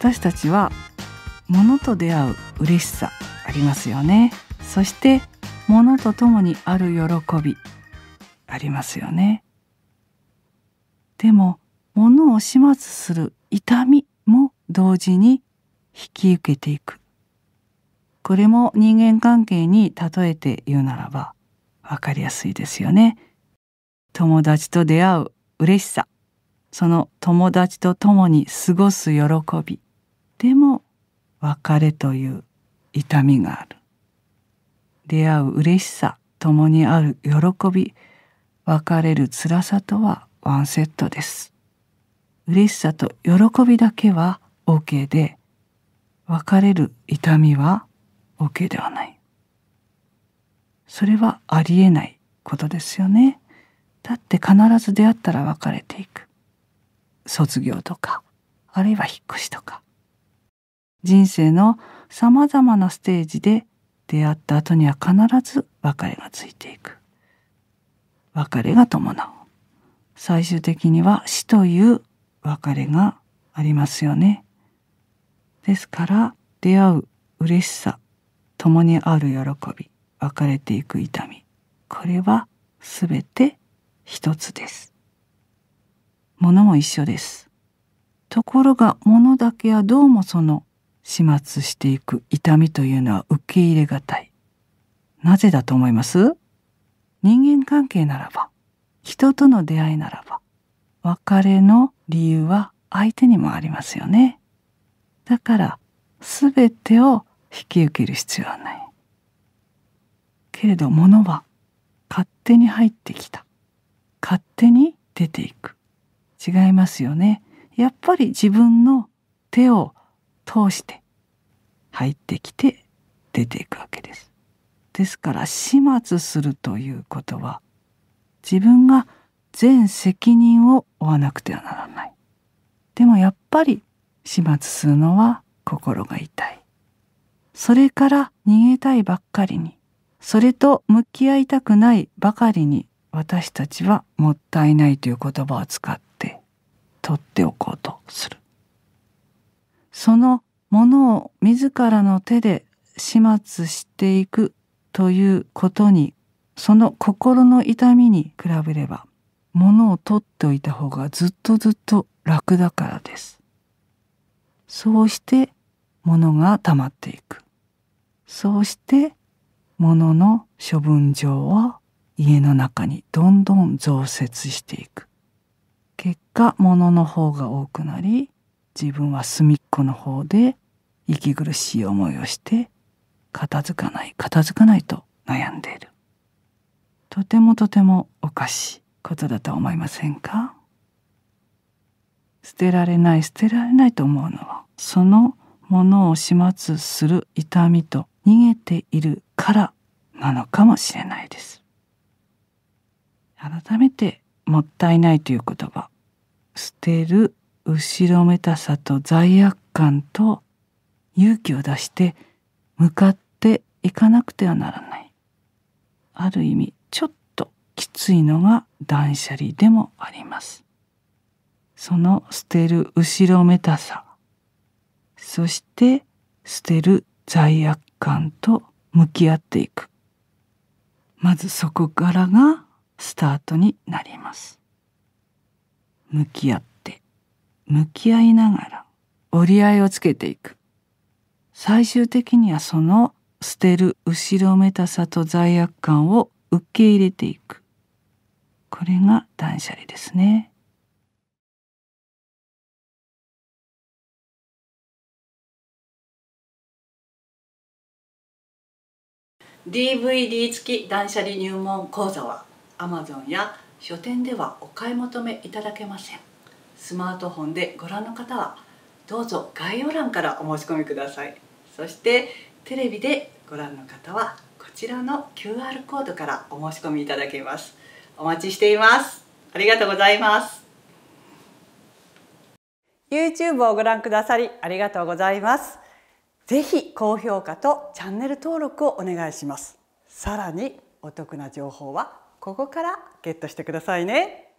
私たちは物と出会う嬉しさありますよねそして物とともにある喜びありますよねでも物を始末する痛みも同時に引き受けていくこれも人間関係に例えて言うならば分かりやすいですよね友達と出会う嬉しさその友達と共に過ごす喜びでも別れという痛みがある出会う嬉しさ共にある喜び別れる辛さとはワンセットです嬉しさと喜びだけは OK で別れる痛みは OK ではないそれはありえないことですよねだって必ず出会ったら別れていく卒業とかあるいは引っ越しとか人生のさまざまなステージで出会った後には必ず別れがついていく別れが伴う最終的には死という別れがありますよねですから出会う嬉しさ共にある喜び別れていく痛みこれは全て一つですものも一緒ですところがものだけはどうもその始末していく痛みというのは受け入れがたい。なぜだと思います人間関係ならば、人との出会いならば、別れの理由は相手にもありますよね。だから、すべてを引き受ける必要はない。けれど物は勝手に入ってきた。勝手に出ていく。違いますよね。やっぱり自分の手を通して入ってきて出ていくわけです。ですから始末するということは自分が全責任を負わなくてはならない。でもやっぱり始末するのは心が痛い。それから逃げたいばっかりに、それと向き合いたくないばかりに私たちはもったいないという言葉を使って取っておこうとそのものを自らの手で始末していくということにその心の痛みに比べればものを取っておいた方がずっとずっと楽だからです。そうして物が溜まっていく。そうして物の処分場は家の中にどんどん増設していく。結果物の方が多くなり自分は隅っこの方で息苦しい思いをして片付かない片付かないと悩んでいるとてもとてもおかしいことだと思いませんか捨てられない捨てられないと思うのはそのものを始末する痛みと逃げているからなのかもしれないです改めて「もったいない」という言葉「捨てる」後ろめたさと罪悪感と勇気を出して向かっていかなくてはならないある意味ちょっときついのが断捨離でもありますその捨てる後ろめたさそして捨てる罪悪感と向き合っていくまずそこからがスタートになります向き合って向き合いながら折り合いをつけていく最終的にはその捨てる後ろめたさと罪悪感を受け入れていくこれが断捨離ですね DVD 付き断捨離入門講座は Amazon や書店ではお買い求めいただけませんスマートフォンでご覧の方はどうぞ概要欄からお申し込みくださいそしてテレビでご覧の方はこちらの QR コードからお申し込みいただけますお待ちしていますありがとうございます YouTube をご覧くださりありがとうございますぜひ高評価とチャンネル登録をお願いしますさらにお得な情報はここからゲットしてくださいね